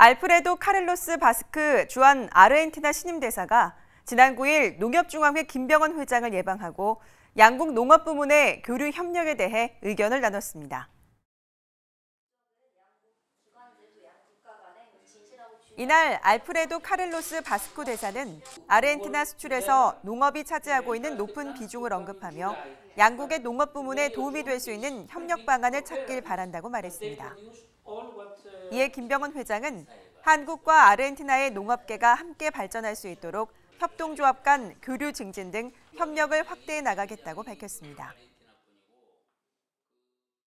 알프레도 카를로스 바스크 주한 아르헨티나 신임 대사가 지난 9일 농협중앙회 김병헌 회장을 예방하고 양국 농업 부문의 교류 협력에 대해 의견을 나눴습니다. 이날 알프레도 카를로스 바스코 대사는 아르헨티나 수출에서 농업이 차지하고 있는 높은 비중을 언급하며 양국의 농업 부문에 도움이 될 수 있는 협력 방안을 찾길 바란다고 말했습니다. 이에 김병헌 회장은 한국과 아르헨티나의 농업계가 함께 발전할 수 있도록 협동조합 간 교류 증진 등 협력을 확대해 나가겠다고 밝혔습니다.